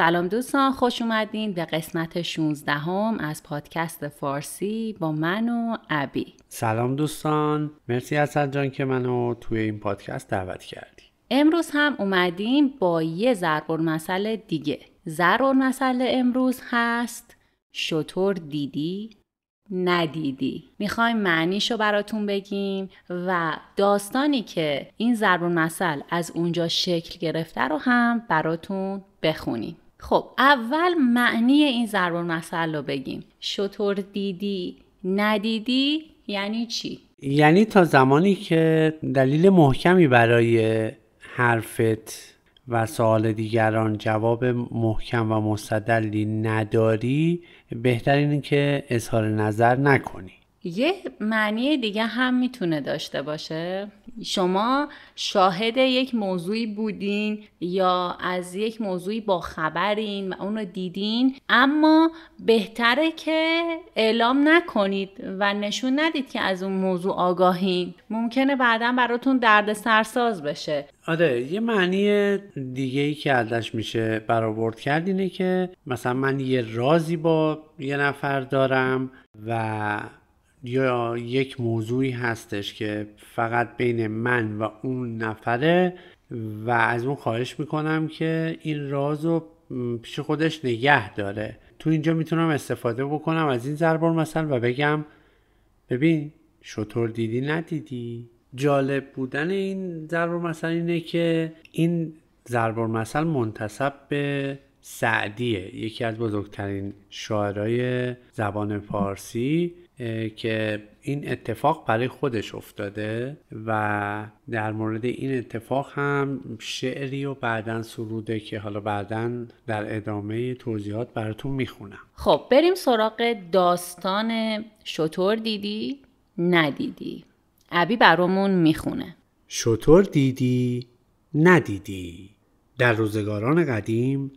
سلام دوستان خوش اومدین به قسمت 16 هم از پادکست فارسی با من و ابی سلام دوستان مرسی از جان که منو توی این پادکست دعوت کردی امروز هم اومدیم با یه ضرب مسئله دیگه ضرب مسئله امروز هست شطور دیدی ندیدی میخوایم معنیشو براتون بگیم و داستانی که این ضرب مسئل از اونجا شکل گرفته رو هم براتون بخونیم خب اول معنی این ضرب المثل رو بگیم شطور دیدی ندیدی یعنی چی یعنی تا زمانی که دلیل محکمی برای حرفت و سوال دیگران جواب محکم و مستدلی نداری بهتر اینه که اظهار نظر نکنی یه معنی دیگه هم میتونه داشته باشه شما شاهد یک موضوعی بودین یا از یک موضوعی با خبرین و اون رو دیدین اما بهتره که اعلام نکنید و نشون ندید که از اون موضوع آگاهین ممکنه بعدا براتون درد سرساز بشه آره یه معنی دیگه ای که ازش میشه برآورد کرد اینه که مثلا من یه رازی با یه نفر دارم و یا یک موضوعی هستش که فقط بین من و اون نفره و از اون خواهش میکنم که این راز رو پیش خودش نگه داره تو اینجا میتونم استفاده بکنم از این زربار مثل و بگم ببین شطور دیدی ندیدی جالب بودن این زربار مثل اینه که این زربار مثل منتصب به سعدیه یکی از بزرگترین شاعرای زبان فارسی که این اتفاق برای خودش افتاده و در مورد این اتفاق هم شعری و بعدا سروده که حالا بعدا در ادامه توضیحات براتون میخونم خب بریم سراغ داستان شطور دیدی ندیدی عبی برامون میخونه شطور دیدی ندیدی در روزگاران قدیم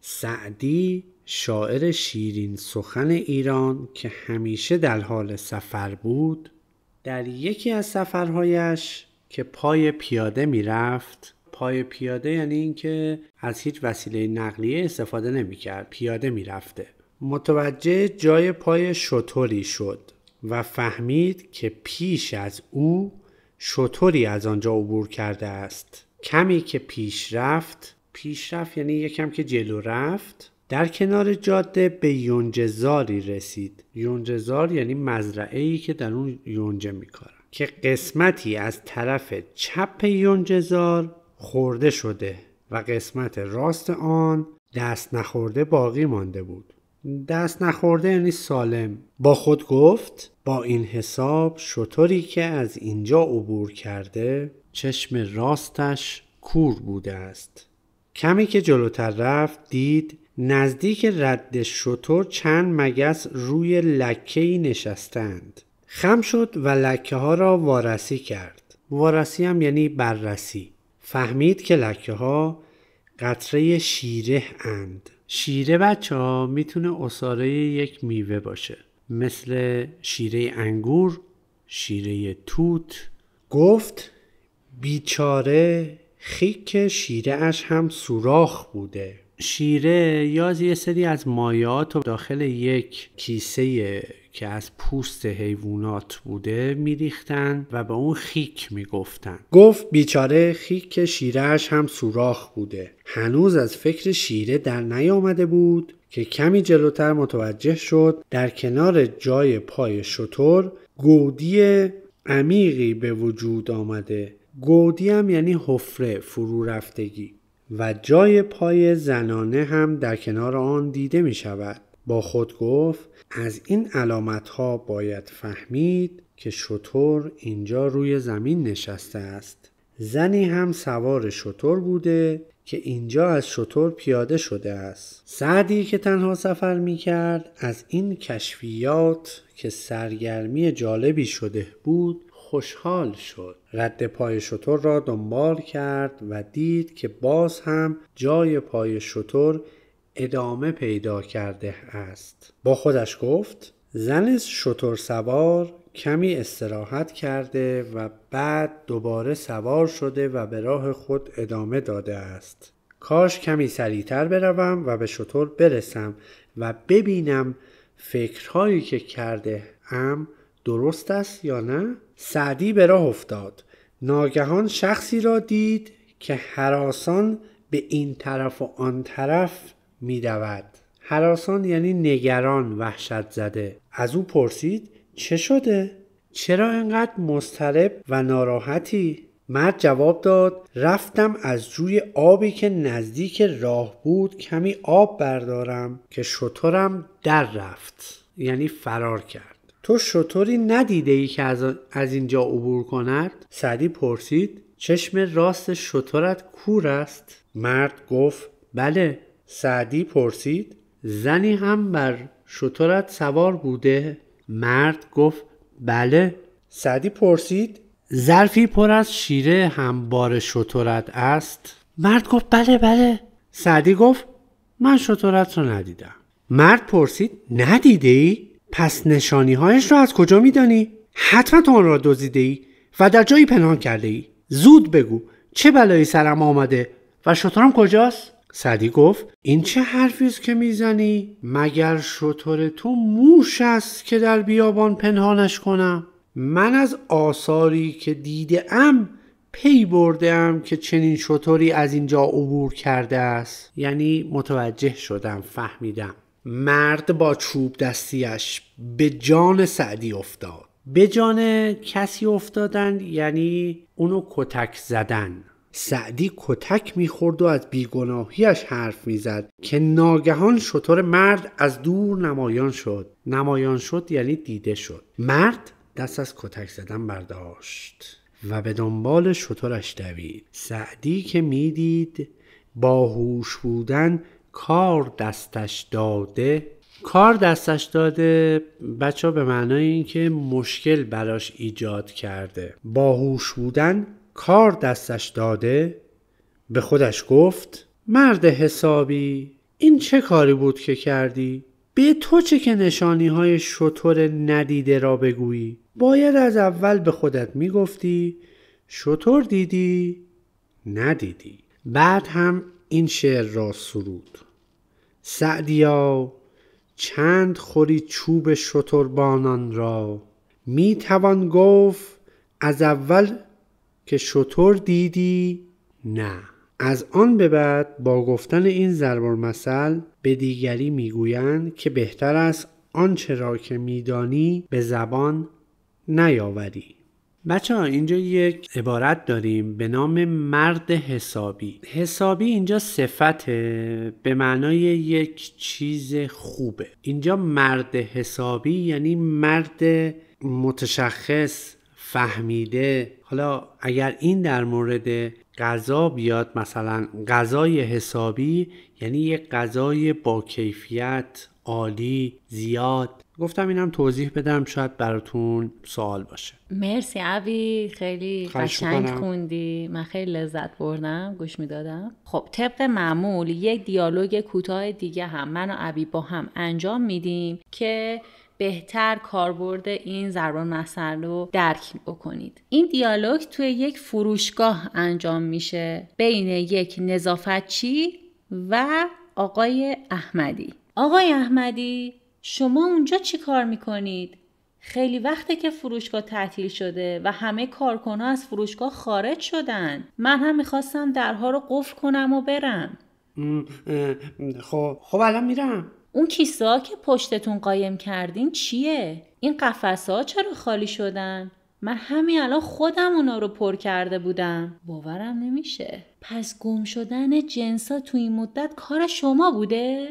سعدی شاعر شیرین سخن ایران که همیشه در حال سفر بود در یکی از سفرهایش که پای پیاده میرفت پای پیاده یعنی اینکه از هیچ وسیله نقلیه استفاده نمیکرد پیاده میرفته متوجه جای پای شطوری شد و فهمید که پیش از او شطوری از آنجا عبور کرده است کمی که پیش رفت پیش رفت یعنی یکم که جلو رفت در کنار جاده به یونجزاری رسید یونجزار یعنی مزرعه ای که در اون یونجه میکارن که قسمتی از طرف چپ یونجزار خورده شده و قسمت راست آن دست نخورده باقی مانده بود دست نخورده یعنی سالم با خود گفت با این حساب شطوری که از اینجا عبور کرده چشم راستش کور بوده است کمی که جلوتر رفت دید نزدیک رد شتر چند مگس روی لکهی نشستند. خم شد و لکه ها را وارسی کرد. وارسی هم یعنی بررسی. فهمید که لکه ها قطره شیره اند. شیره بچه ها میتونه اصاره یک میوه باشه. مثل شیره انگور، شیره توت. گفت بیچاره خیک شیره اش هم سوراخ بوده. شیره یا یه سری از مایات و داخل یک کیسه که از پوست حیوانات بوده میریختن و به اون خیک میگفتن گفت بیچاره خیک شیرهش هم سوراخ بوده هنوز از فکر شیره در نیامده بود که کمی جلوتر متوجه شد در کنار جای پای شطور گودی عمیقی به وجود آمده گودی هم یعنی حفره فرو رفتگی و جای پای زنانه هم در کنار آن دیده می شود. با خود گفت از این علامت ها باید فهمید که شطور اینجا روی زمین نشسته است. زنی هم سوار شطور بوده که اینجا از شطور پیاده شده است. سعدی که تنها سفر می کرد از این کشفیات که سرگرمی جالبی شده بود خوشحال شد رد پای شتر را دنبال کرد و دید که باز هم جای پای شتر ادامه پیدا کرده است با خودش گفت زن شتر سوار کمی استراحت کرده و بعد دوباره سوار شده و به راه خود ادامه داده است کاش کمی سریعتر بروم و به شطور برسم و ببینم فکرهایی که کرده ام درست است یا نه؟ سعدی به راه افتاد ناگهان شخصی را دید که حراسان به این طرف و آن طرف می دود. حراسان یعنی نگران وحشت زده از او پرسید چه شده؟ چرا انقدر مسترب و ناراحتی؟ مرد جواب داد رفتم از جوی آبی که نزدیک راه بود کمی آب بردارم که شطورم در رفت یعنی فرار کرد تو شطوری ندیده ای که از, اینجا عبور کند؟ سعدی پرسید چشم راست شطورت کور است؟ مرد گفت بله سعدی پرسید زنی هم بر شطورت سوار بوده؟ مرد گفت بله سعدی پرسید ظرفی پر از شیره هم بار شطورت است؟ مرد گفت بله بله سعدی گفت من شطورت رو ندیدم مرد پرسید ندیده ای؟ پس نشانی هایش را از کجا میدانی؟ حتما تو آن را دزدیده ای و در جایی پنهان کرده ای زود بگو چه بلایی سرم آمده و شطورم کجاست؟ سعدی گفت این چه حرفی است که میزنی مگر شطور تو موش است که در بیابان پنهانش کنم من از آثاری که دیده ام پی بردم که چنین شطوری از اینجا عبور کرده است یعنی متوجه شدم فهمیدم مرد با چوب دستیش به جان سعدی افتاد به جان کسی افتادن یعنی اونو کتک زدن سعدی کتک میخورد و از بیگناهیش حرف میزد که ناگهان شطور مرد از دور نمایان شد نمایان شد یعنی دیده شد مرد دست از کتک زدن برداشت و به دنبال شطورش دوید سعدی که میدید باهوش بودن کار دستش داده کار دستش داده بچه به معنای اینکه مشکل براش ایجاد کرده باهوش بودن کار دستش داده به خودش گفت مرد حسابی این چه کاری بود که کردی؟ به تو چه که نشانی های شطور ندیده را بگویی؟ باید از اول به خودت میگفتی شطور دیدی؟ ندیدی بعد هم این شعر را سرود سعدیا چند خوری چوب شتربانان را می توان گفت از اول که شتر دیدی نه از آن به بعد با گفتن این ضرب المثل به دیگری میگویند که بهتر است آنچه را که میدانی به زبان نیاوری بچه ها اینجا یک عبارت داریم به نام مرد حسابی حسابی اینجا صفته به معنای یک چیز خوبه اینجا مرد حسابی یعنی مرد متشخص فهمیده حالا اگر این در مورد غذا بیاد مثلا غذای حسابی یعنی یک غذای با کیفیت عالی زیاد گفتم اینم توضیح بدم شاید براتون سوال باشه مرسی عوی خیلی قشنگ خوندی من خیلی لذت بردم گوش میدادم خب طبق معمول یک دیالوگ کوتاه دیگه هم من و عوی با هم انجام میدیم که بهتر کاربرد این ضربان مسئله رو درک بکنید این دیالوگ توی یک فروشگاه انجام میشه بین یک نظافتچی و آقای احمدی آقای احمدی شما اونجا چی کار میکنید؟ خیلی وقته که فروشگاه تعطیل شده و همه کارکنها از فروشگاه خارج شدن من هم میخواستم درها رو قفل کنم و برم خب خب الان میرم اون کیسه که پشتتون قایم کردین چیه؟ این قفسه ها چرا خالی شدن؟ من همین الان خودم اونا رو پر کرده بودم باورم نمیشه پس گم شدن جنسا تو این مدت کار شما بوده؟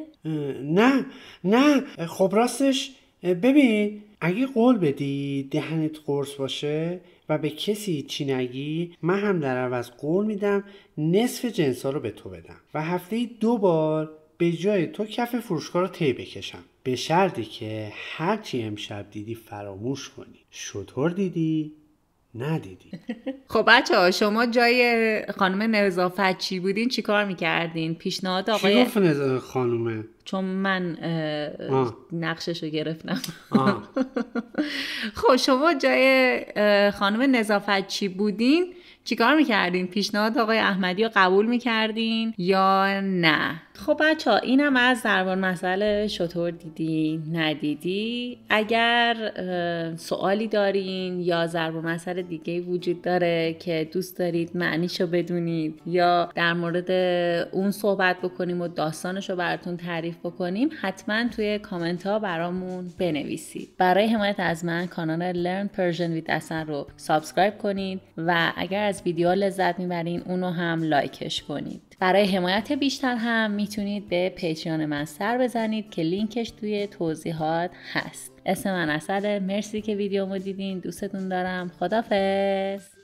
نه نه خب راستش ببین اگه قول بدی دهنت قرص باشه و به کسی چی نگی من هم در عوض قول میدم نصف جنسا رو به تو بدم و هفته دو بار به جای تو کف فروشگاه رو طی بکشم به شرطی که هرچی امشب دیدی فراموش کنی شطور دیدی ندیدی خب بچه ها شما جای خانم نظافت چی بودین چی کار میکردین پیشنهاد آقای چی گفت خانومه چون من نقشش رو گرفتم خب شما جای خانم نظافت چی بودین چیکار میکردین پیشنهاد آقای احمدی رو قبول میکردین یا نه خب بچه ها اینم از زربان مسئله شطور دیدی ندیدی اگر سوالی دارین یا ضرب مسئله دیگه وجود داره که دوست دارید معنیشو بدونید یا در مورد اون صحبت بکنیم و داستانشو براتون تعریف بکنیم حتما توی کامنت ها برامون بنویسید برای حمایت از من کانال Learn Persian with Asan رو سابسکرایب کنید و اگر از ویدیو لذت میبرین اونو هم لایکش کنید برای حمایت بیشتر هم میتونید به پیتریان من سر بزنید که لینکش توی توضیحات هست اسم من اصله مرسی که ویدیومو دیدین دوستتون دارم خدافز